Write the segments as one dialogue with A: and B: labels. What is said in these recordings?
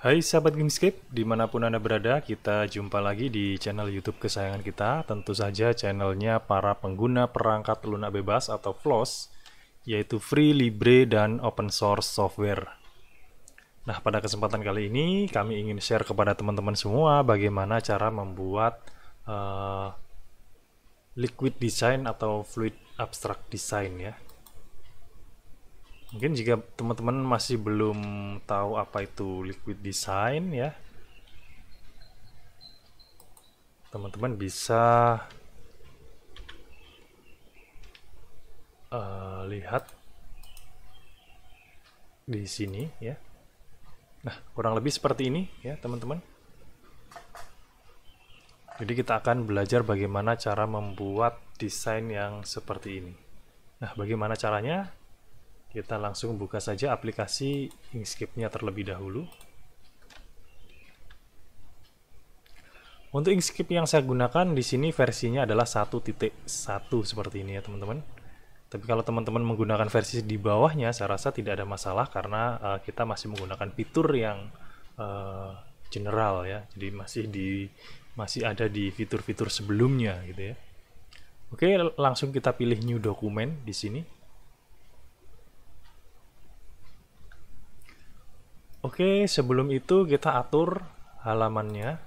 A: Hai sahabat Gamescape, dimanapun Anda berada, kita jumpa lagi di channel YouTube kesayangan kita. Tentu saja channelnya para pengguna perangkat lunak bebas atau FLOSS, yaitu Free, Libre, dan Open Source Software. Nah, pada kesempatan kali ini, kami ingin share kepada teman-teman semua bagaimana cara membuat uh, liquid design atau fluid abstract design ya. Mungkin jika teman-teman masih belum tahu apa itu liquid design ya. Teman-teman bisa uh, lihat di sini ya. Nah, kurang lebih seperti ini ya, teman-teman. Jadi kita akan belajar bagaimana cara membuat desain yang seperti ini. Nah, bagaimana caranya? Kita langsung buka saja aplikasi Inkscape-nya terlebih dahulu. Untuk Inkscape yang saya gunakan di sini versinya adalah 1.1 seperti ini ya teman-teman. Tapi kalau teman-teman menggunakan versi di bawahnya, saya rasa tidak ada masalah karena uh, kita masih menggunakan fitur yang uh, general ya. Jadi masih di masih ada di fitur-fitur sebelumnya gitu ya. Oke, langsung kita pilih new document di sini. Oke, sebelum itu kita atur halamannya.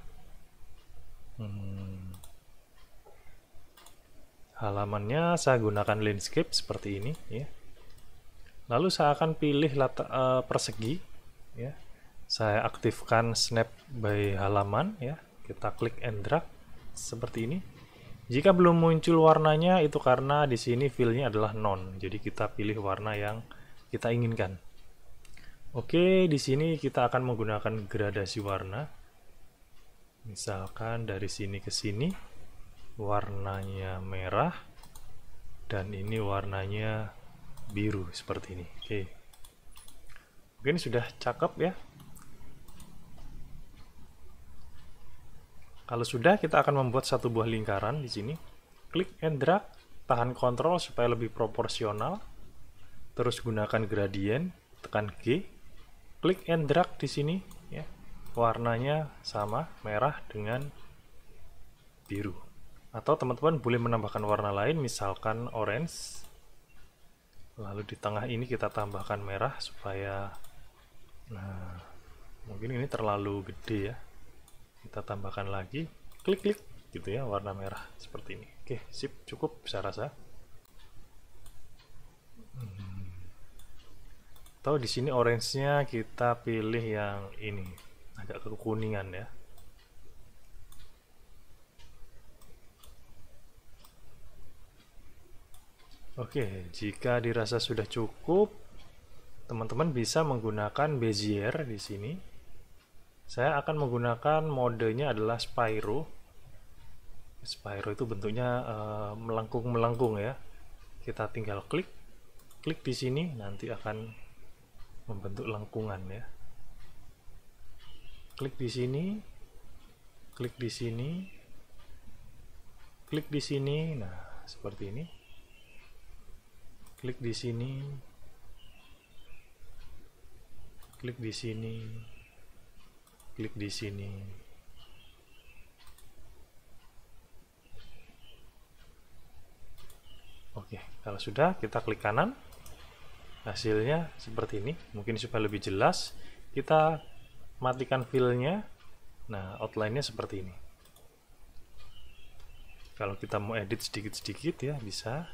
A: Hmm. Halamannya saya gunakan landscape seperti ini, ya. Lalu saya akan pilih lata, uh, eh, persegi, ya. Saya aktifkan snap by halaman, ya. Kita klik and drag seperti ini. Jika belum muncul warnanya itu karena di sini fill-nya adalah non. Jadi kita pilih warna yang kita inginkan. Oke, di sini kita akan menggunakan gradasi warna. Misalkan dari sini ke sini warnanya merah dan ini warnanya biru seperti ini. Oke. Mungkin sudah cakep ya. Kalau sudah, kita akan membuat satu buah lingkaran di sini. Klik and drag, tahan Ctrl supaya lebih proporsional. Terus gunakan gradient, tekan G, klik and drag di sini ya warnanya sama merah dengan biru atau teman-teman boleh menambahkan warna lain misalkan orange lalu di tengah ini kita tambahkan merah supaya nah mungkin ini terlalu gede ya kita tambahkan lagi klik-klik gitu ya warna merah seperti ini oke sip cukup saya rasa atau di sini orange-nya kita pilih yang ini agak kekuningan ya Oke, jika dirasa sudah cukup, teman-teman bisa menggunakan bezier di sini. Saya akan menggunakan modenya adalah spiro. Spiro itu bentuknya eh, melengkung-melengkung uh, ya. Kita tinggal klik, klik di sini nanti akan membentuk lengkungan ya klik di sini klik di sini klik di sini nah seperti ini klik di sini klik di sini klik di sini oke kalau sudah kita klik kanan hasilnya seperti ini mungkin supaya lebih jelas kita matikan filenya nah outline-nya seperti ini kalau kita mau edit sedikit-sedikit ya bisa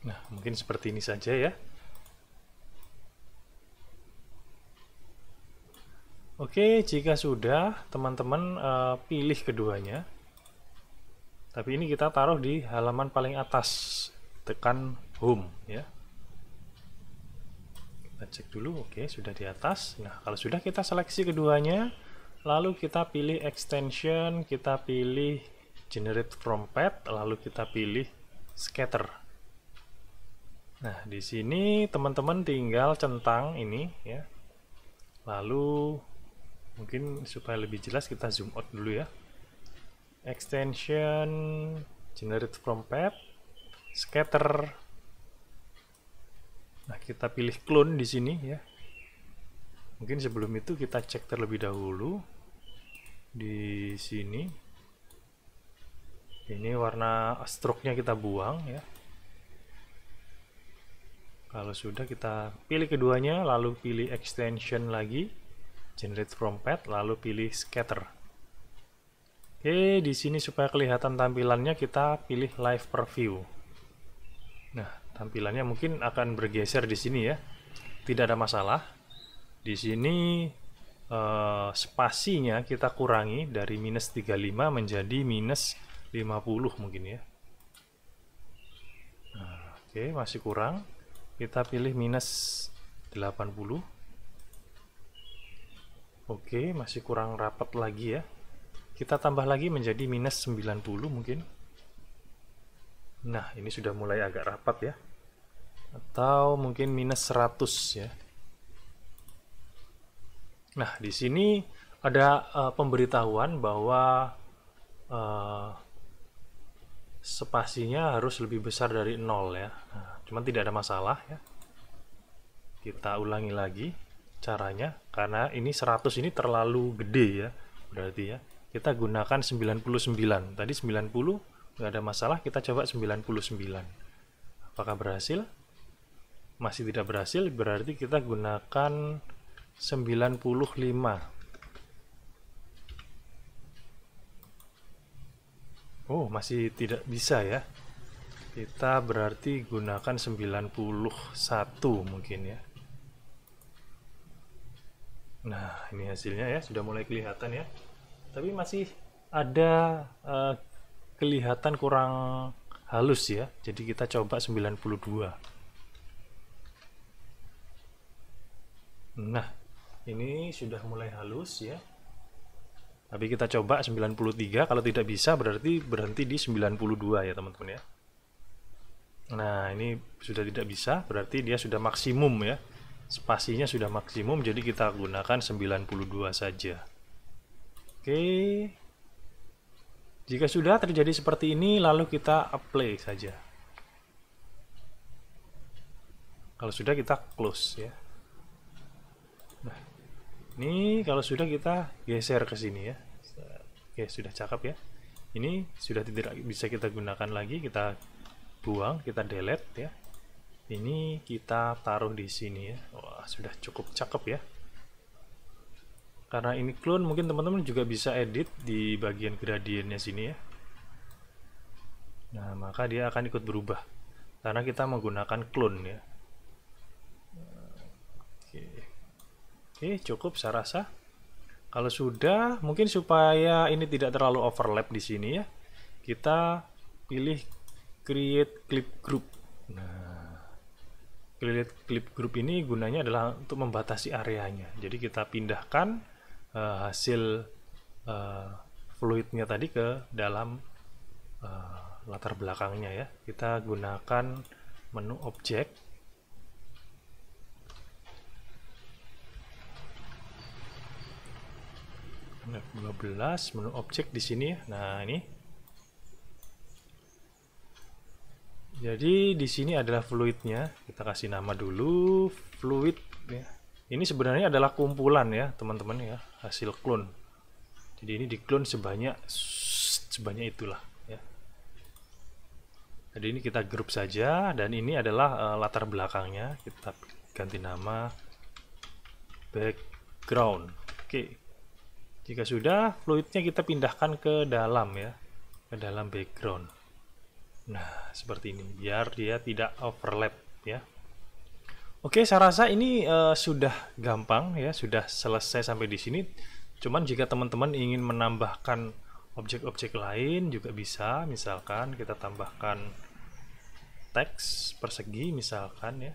A: Nah, mungkin seperti ini saja ya. Oke, jika sudah, teman-teman uh, pilih keduanya. Tapi ini kita taruh di halaman paling atas, tekan home ya. Kita cek dulu, oke, sudah di atas. Nah, kalau sudah kita seleksi keduanya, lalu kita pilih extension, kita pilih generate from path, lalu kita pilih scatter. Nah, di sini teman-teman tinggal centang ini ya. Lalu mungkin supaya lebih jelas kita zoom out dulu ya. Extension generate from path scatter. Nah, kita pilih clone di sini ya. Mungkin sebelum itu kita cek terlebih dahulu di sini. Ini warna stroke-nya kita buang ya kalau sudah kita pilih keduanya, lalu pilih extension lagi, generate from path, lalu pilih scatter. Oke, di sini supaya kelihatan tampilannya kita pilih live preview. Nah, tampilannya mungkin akan bergeser di sini ya. Tidak ada masalah. Di sini eh, spasinya kita kurangi dari minus 35 menjadi minus 50 mungkin ya. Nah, oke, masih kurang kita pilih minus 80 oke masih kurang rapat lagi ya kita tambah lagi menjadi minus 90 mungkin nah ini sudah mulai agak rapat ya atau mungkin minus 100 ya nah di sini ada uh, pemberitahuan bahwa uh, spasinya harus lebih besar dari nol ya nah, cuman tidak ada masalah ya kita ulangi lagi caranya karena ini 100 ini terlalu gede ya berarti ya kita gunakan 99 tadi 90 nggak ada masalah kita coba 99 apakah berhasil masih tidak berhasil berarti kita gunakan 95 Oh, masih tidak bisa ya. Kita berarti gunakan 91 mungkin ya. Nah, ini hasilnya ya, sudah mulai kelihatan ya. Tapi masih ada uh, kelihatan kurang halus ya. Jadi kita coba 92. Nah, ini sudah mulai halus ya. Tapi kita coba 93, kalau tidak bisa berarti berhenti di 92 ya teman-teman ya. Nah, ini sudah tidak bisa, berarti dia sudah maksimum ya. Spasinya sudah maksimum, jadi kita gunakan 92 saja. Oke. Jika sudah terjadi seperti ini, lalu kita apply saja. Kalau sudah kita close ya. Ini kalau sudah kita geser ke sini ya. Oke, sudah cakep ya. Ini sudah tidak bisa kita gunakan lagi, kita buang, kita delete ya. Ini kita taruh di sini ya. Wah, sudah cukup cakep ya. Karena ini clone, mungkin teman-teman juga bisa edit di bagian gradiennya sini ya. Nah, maka dia akan ikut berubah. Karena kita menggunakan clone ya. Oke, cukup saya rasa. Kalau sudah, mungkin supaya ini tidak terlalu overlap di sini ya, kita pilih create clip group. Nah, create clip group ini gunanya adalah untuk membatasi areanya. Jadi kita pindahkan uh, hasil uh, fluidnya tadi ke dalam uh, latar belakangnya ya. Kita gunakan menu objek F12 menu objek di sini. Ya. Nah, ini. Jadi di sini adalah fluidnya. Kita kasih nama dulu fluid ya. Ini sebenarnya adalah kumpulan ya, teman-teman ya, hasil clone. Jadi ini diklon sebanyak sebanyak itulah ya. Jadi ini kita grup saja dan ini adalah uh, latar belakangnya. Kita ganti nama background. Oke. Okay. Jika sudah, fluidnya kita pindahkan ke dalam ya, ke dalam background. Nah, seperti ini, biar dia tidak overlap ya. Oke, saya rasa ini uh, sudah gampang ya, sudah selesai sampai di sini. Cuman jika teman-teman ingin menambahkan objek-objek lain juga bisa, misalkan kita tambahkan teks persegi misalkan ya.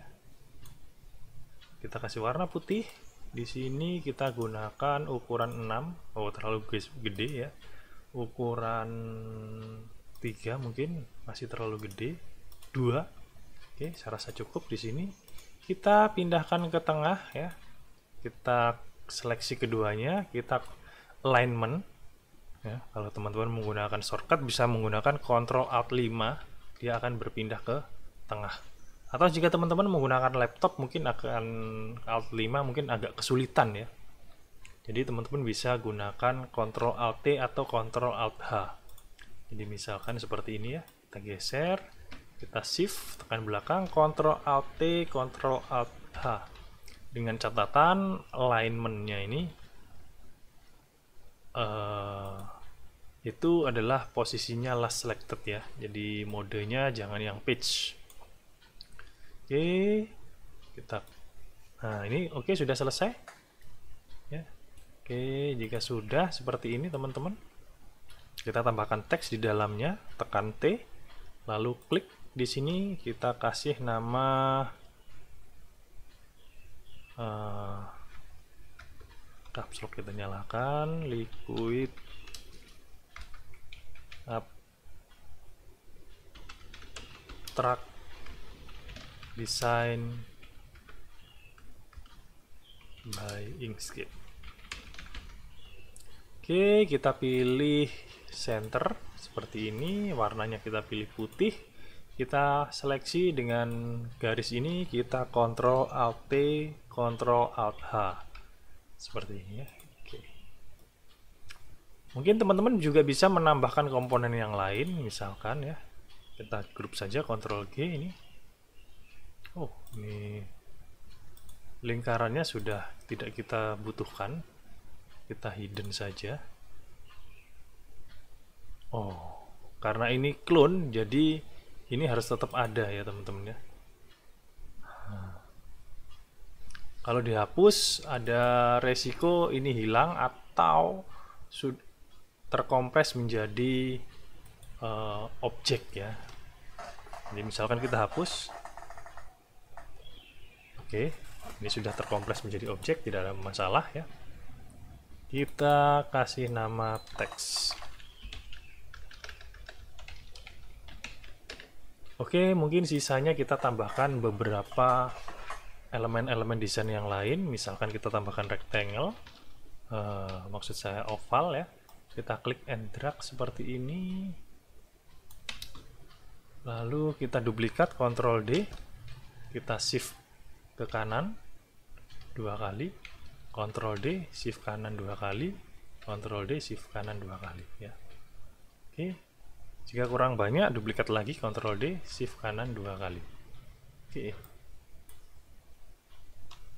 A: Kita kasih warna putih di sini kita gunakan ukuran 6 oh terlalu gede ya ukuran 3 mungkin masih terlalu gede 2 oke saya rasa cukup di sini kita pindahkan ke tengah ya kita seleksi keduanya kita alignment ya, kalau teman-teman menggunakan shortcut bisa menggunakan control Alt 5 dia akan berpindah ke tengah atau jika teman-teman menggunakan laptop mungkin akan Alt 5 mungkin agak kesulitan ya. Jadi teman-teman bisa gunakan Ctrl Alt T atau Ctrl Alt H. Jadi misalkan seperti ini ya, kita geser, kita shift tekan belakang Ctrl Alt T, Ctrl Alt H. Dengan catatan alignmentnya ini uh, itu adalah posisinya last selected ya. Jadi modenya jangan yang page oke kita nah ini oke sudah selesai ya oke jika sudah seperti ini teman-teman kita tambahkan teks di dalamnya tekan T lalu klik di sini kita kasih nama uh, eh, caps lock kita nyalakan liquid up track design by Inkscape. Oke, kita pilih center seperti ini, warnanya kita pilih putih. Kita seleksi dengan garis ini, kita Ctrl Alt T, Ctrl Alt H. Seperti ini ya. Oke. Mungkin teman-teman juga bisa menambahkan komponen yang lain, misalkan ya. Kita grup saja Ctrl G ini, oh ini lingkarannya sudah tidak kita butuhkan kita hidden saja oh karena ini clone jadi ini harus tetap ada ya teman-teman ya kalau dihapus ada resiko ini hilang atau terkompres menjadi uh, objek ya jadi misalkan kita hapus Oke, ini sudah terkompres menjadi objek, tidak ada masalah ya. Kita kasih nama teks. Oke, mungkin sisanya kita tambahkan beberapa elemen-elemen desain yang lain. Misalkan kita tambahkan rectangle, uh, maksud saya oval ya. Kita klik and drag seperti ini. Lalu kita duplikat, Ctrl D. Kita shift ke kanan dua kali Ctrl D shift kanan dua kali Ctrl D shift kanan dua kali ya oke jika kurang banyak duplikat lagi Ctrl D shift kanan dua kali oke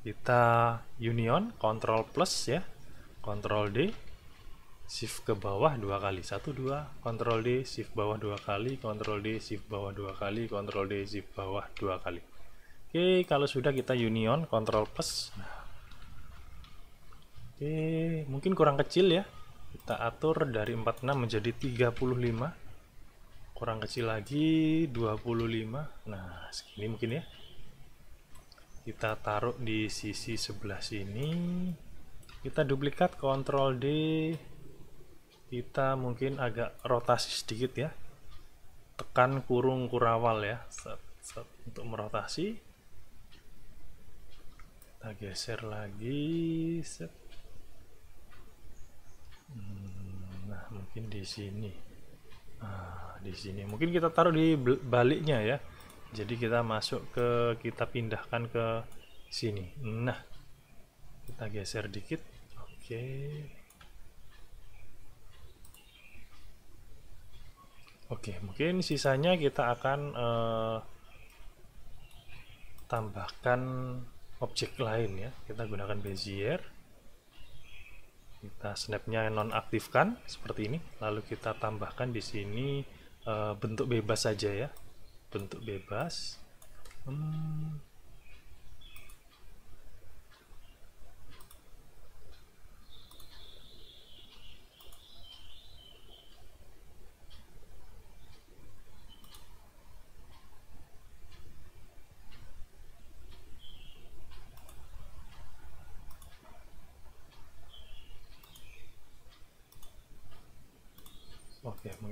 A: kita union Ctrl plus ya Ctrl D shift ke bawah dua kali satu dua Ctrl D shift bawah dua kali Ctrl D shift bawah dua kali Ctrl D shift bawah dua kali Oke, kalau sudah kita union, control plus. Oke, mungkin kurang kecil ya. Kita atur dari 46 menjadi 35. Kurang kecil lagi 25. Nah, segini mungkin ya. Kita taruh di sisi sebelah sini. Kita duplikat control D. Kita mungkin agak rotasi sedikit ya. Tekan kurung kurawal ya. Set, set, untuk merotasi kita geser lagi set hmm, nah mungkin di sini nah, di sini mungkin kita taruh di baliknya ya jadi kita masuk ke kita pindahkan ke sini nah kita geser dikit oke oke mungkin sisanya kita akan uh, tambahkan objek lain ya kita gunakan bezier kita snapnya nonaktifkan seperti ini lalu kita tambahkan di sini e, bentuk bebas saja ya bentuk bebas hmm,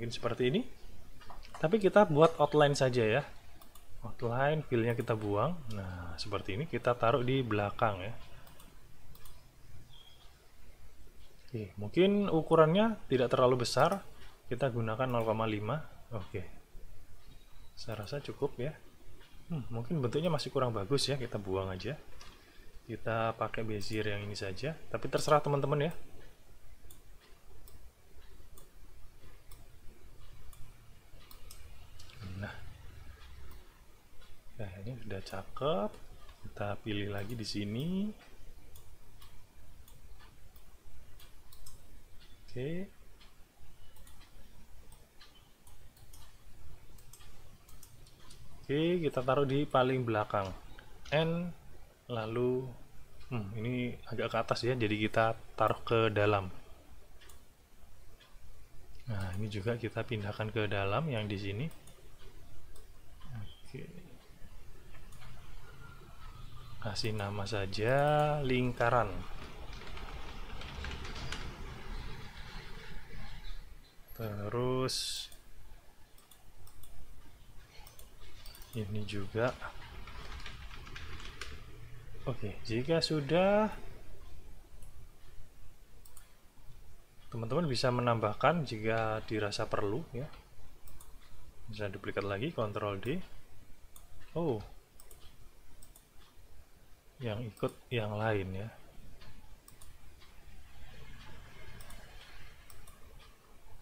A: mungkin seperti ini tapi kita buat outline saja ya outline filenya kita buang nah seperti ini kita taruh di belakang ya Oke, mungkin ukurannya tidak terlalu besar kita gunakan 0,5 oke saya rasa cukup ya hmm, mungkin bentuknya masih kurang bagus ya kita buang aja kita pakai bezier yang ini saja tapi terserah teman-teman ya ini sudah cakep kita pilih lagi di sini oke Oke, kita taruh di paling belakang. N lalu hmm, ini agak ke atas ya, jadi kita taruh ke dalam. Nah, ini juga kita pindahkan ke dalam yang di sini. kasih nama saja lingkaran terus ini juga oke jika sudah teman-teman bisa menambahkan jika dirasa perlu ya bisa duplikat lagi Ctrl D oh yang ikut yang lain ya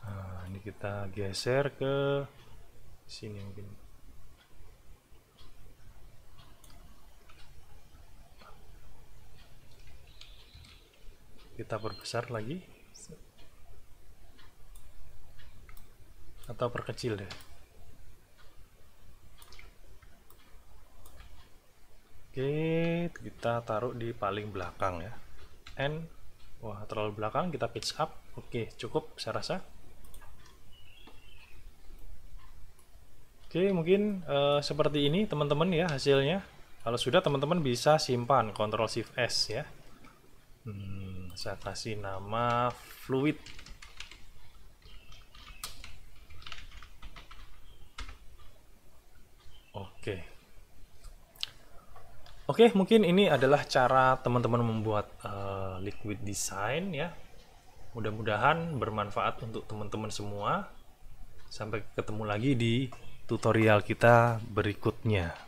A: nah, ini kita geser ke sini mungkin kita perbesar lagi atau perkecil deh kita taruh di paling belakang ya and wah terlalu belakang kita pitch up oke cukup saya rasa oke mungkin uh, seperti ini teman-teman ya hasilnya kalau sudah teman-teman bisa simpan Ctrl Shift S ya hmm, saya kasih nama fluid oke okay. Oke, okay, mungkin ini adalah cara teman-teman membuat uh, liquid design ya. Mudah-mudahan bermanfaat untuk teman-teman semua. Sampai ketemu lagi di tutorial kita berikutnya.